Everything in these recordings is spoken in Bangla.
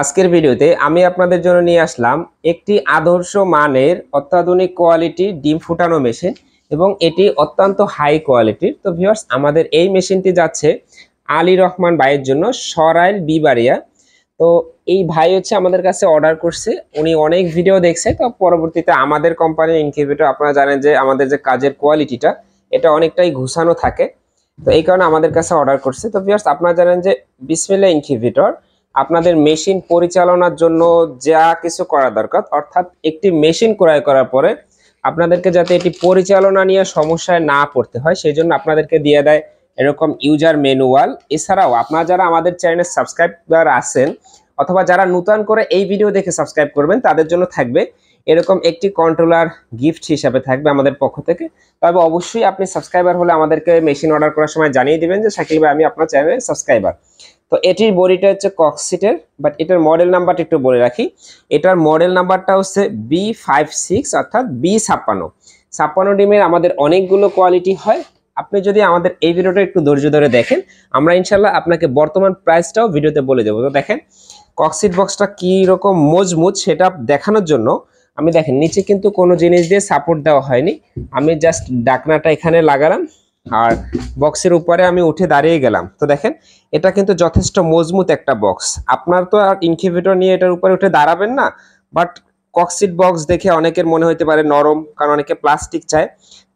আজকের ভিডিওতে আমি আপনাদের জন্য নিয়ে আসলাম একটি আদর্শ মানের অত্যাধুনিক কোয়ালিটি ডিম ফুটানো মেশিন এবং এটি অত্যন্ত হাই কোয়ালিটির তো ভিউয়ার্স আমাদের এই মেশিনটি যাচ্ছে আলী রহমান ভাইয়ের জন্য সরাইল বিবারিয়া তো এই ভাই হচ্ছে আমাদের কাছে অর্ডার করছে উনি অনেক ভিডিও দেখছে তো পরবর্তীতে আমাদের কোম্পানির ইনকিউবেটর আপনারা জানেন যে আমাদের যে কাজের কোয়ালিটিটা এটা অনেকটাই ঘুষানো থাকে তো এই কারণে আমাদের কাছে অর্ডার করছে তো ভিউয়ার্স আপনারা জানেন যে বিসমিল্লা ইনকিউবেটর আপনাদের মেশিন পরিচালনার জন্য যা কিছু করা দরকার অর্থাৎ একটি মেশিন ক্রয় করার পরে আপনাদেরকে যাতে এটি পরিচালনা নিয়ে সমস্যায় না পড়তে হয় সেই জন্য আপনাদেরকে দিয়ে দেয় এরকম ইউজার ম্যানুয়াল এছাড়াও আপনারা যারা আমাদের চ্যানেল সাবস্ক্রাইবার আছেন অথবা যারা নূতন করে এই ভিডিও দেখে সাবস্ক্রাইব করবেন তাদের জন্য থাকবে এরকম একটি কন্ট্রোলার গিফট হিসাবে থাকবে আমাদের পক্ষ থেকে তবে অবশ্যই আপনি সাবস্ক্রাইবার হলে আমাদেরকে মেশিন অর্ডার করার সময় জানিয়ে দেবেন যে সাকিব ভাই আমি আপনার চ্যানেলে সাবস্ক্রাইবার তো এটির বডিটা হচ্ছে কক্সিটের বাট এটার মডেল নাম্বারটা একটু বলে রাখি এটার মডেল নাম্বারটা হচ্ছে বি ফাইভ সিক্স অর্থাৎ বি ছাপ্পান্ন ছাপ্পান্ন ডিমের আমাদের অনেকগুলো কোয়ালিটি হয় আপনি যদি আমাদের এই ভিডিওটা একটু ধৈর্য ধরে দেখেন আমরা ইনশাল্লাহ আপনাকে বর্তমান প্রাইসটাও ভিডিওতে বলে দেবো তো দেখেন কক্সিট বক্সটা কীরকম মজমুজ সেটা দেখানোর জন্য আমি দেখেন নিচে কিন্তু কোনো জিনিস দিয়ে সাপোর্ট দেওয়া হয়নি আমি জাস্ট ডাকনাটা এখানে লাগালাম আর বক্সের উপরে আমি উঠে দাঁড়িয়ে গেলাম তো দেখেন এটা কিন্তু যথেষ্ট মজবুত একটা বক্স আপনার তো আর ইনকিউবেটর নিয়ে এটার উপরে উঠে দাঁড়াবেন না বাট কক্সিট বক্স দেখে অনেকের মনে হতে পারে নরম কারণ অনেকে প্লাস্টিক চায়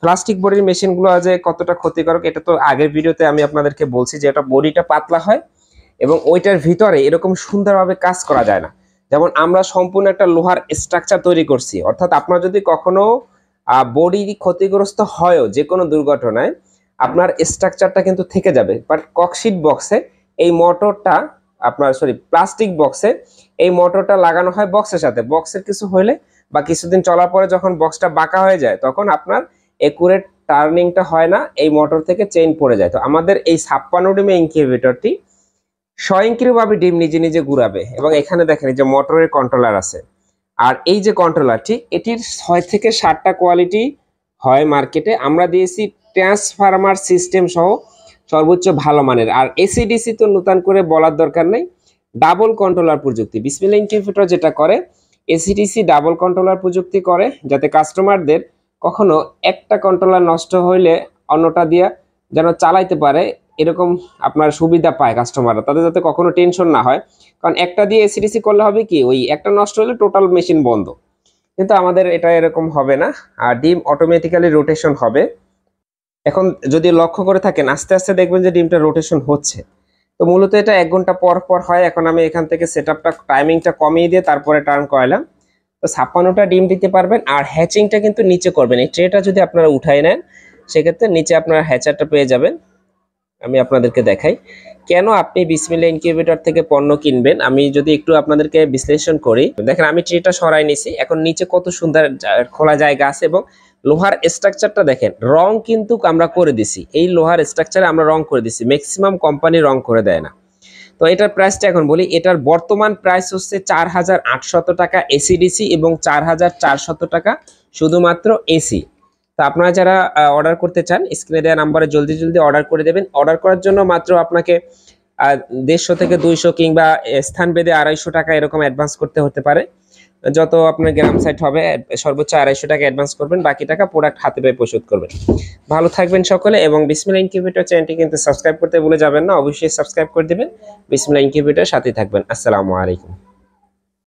প্লাস্টিক বডির মেশিনগুলো আছে কতটা ক্ষতিকারক এটা তো আগের ভিডিওতে আমি আপনাদেরকে বলছি যে এটা বডিটা পাতলা হয় এবং ওইটার ভিতরে এরকম সুন্দরভাবে কাজ করা যায় না যেমন আমরা সম্পূর্ণ একটা লোহার স্ট্রাকচার তৈরি করছি অর্থাৎ আপনার যদি কখনো বডি ক্ষতিগ্রস্ত হয়ও যে কোনো দুর্ঘটনায় আপনার স্ট্রাকচারটা কিন্তু থেকে যাবে বাট ককশিট বক্সে এই মোটরটা আপনার সরি প্লাস্টিক বক্সে এই মোটরটা লাগানো হয় বক্সের সাথে বক্সের কিছু হলে বা কিছুদিন চলার পরে যখন বক্সটা বাঁকা হয়ে যায় তখন আপনার একুরেট টার্নিংটা হয় না এই মোটর থেকে চেইন পড়ে যায় তো আমাদের এই ছাপ্পান্ন ডিমে ইনকিউবেটরটি স্বয়ংক্রিয়ভাবে ডিম নিজে নিজে ঘুরাবে এবং এখানে দেখেন যে মোটরের কন্ট্রোলার আছে আর এই যে কন্ট্রোলারটি এটির ছয় থেকে সাতটা কোয়ালিটি হয় মার্কেটে আমরা দিয়েছি ট্রান্সফার্মার সিস্টেম সহ সর্বোচ্চ ভালো মানের আর এসিডিসি তো নতুন করে বলার দরকার নেই ডাবল কন্ট্রোলার প্রযুক্তি বিসমিল্লা ইন্টারপ্রেটার যেটা করে এসিডিসি ডাবল কন্ট্রোলার প্রযুক্তি করে যাতে কাস্টমারদের কখনো একটা কন্ট্রোলার নষ্ট হইলে অন্যটা দিয়ে যেন চালাইতে পারে এরকম আপনার সুবিধা পায় কাস্টমাররা তাদের যাতে কখনো টেনশন না হয় কারণ একটা দিয়ে এসিডিসি করলে হবে কি ওই একটা নষ্ট হলে টোটাল মেশিন বন্ধ কিন্তু আমাদের এটা এরকম হবে না আর ডিম অটোমেটিক্যালি রোটেশন হবে এখন যদি লক্ষ্য করে থাকেন আস্তে আস্তে দেখবেন যে ডিমটা রোটেশন হচ্ছে তো মূলত এটা এক ঘন্টা পর পর হয় এখন আমি এখান থেকে সেট টাইমিংটা কমিয়ে দিয়ে তারপরে টার্ন করালাম তো ছাপ্পান্নটা ডিম দিতে পারবেন আর হ্যাচিংটা কিন্তু নিচে করবেন এই ট্রেটা যদি আপনারা উঠাই নেন সেক্ষেত্রে নিচে আপনারা হ্যাচারটা পেয়ে যাবেন আমি আপনাদেরকে দেখাই কেন আপনি বিসমিল্লা ইনকিউবেটর থেকে পণ্য কিনবেন আমি যদি একটু আপনাদেরকে বিশ্লেষণ করি দেখেন আমি ট্রেটা সরাই নিছি এখন নিচে কত সুন্দর খোলা জায়গা আছে এবং লোহার স্ট্রাকচারটা দেখেন রং কিন্তু আমরা করে দিছি এই লোহার স্ট্রাকচারে আমরা রং করে দিছি ম্যাক্সিমাম কোম্পানি রং করে দেয় না তো এটার প্রাইসটা এখন বলি এটার বর্তমান প্রাইস হচ্ছে চার হাজার আটশত টাকা এসিডিসি এবং চার হাজার চারশত টাকা শুধুমাত্র এসি তো আপনারা যারা অর্ডার করতে চান স্ক্রিনে দেওয়া নাম্বারে জলদি জলদি অর্ডার করে দেবেন অর্ডার করার জন্য মাত্র আপনাকে দেড়শো থেকে দুইশো কিংবা স্থান বেদে আড়াইশো টাকা এরকম অ্যাডভান্স করতে হতে পারে যত আপনার গ্রাম সাইট হবে সর্বোচ্চ আড়াইশো টাকা অ্যাডভান্স করবেন বাকি টাকা প্রোডাক্ট হাতে পেয়ে পরিশোধ করবেন ভালো থাকবেন সকলে এবং বিসমিলা ইনকিউবেটার চ্যানেলটি কিন্তু সাবস্ক্রাইব করতে ভুলে যাবেন না অবশ্যই সাবস্ক্রাইব করে দেবেন বিসমিলা ইনকিউবেটার সাথেই থাকবেন আসসালামু আলাইকুম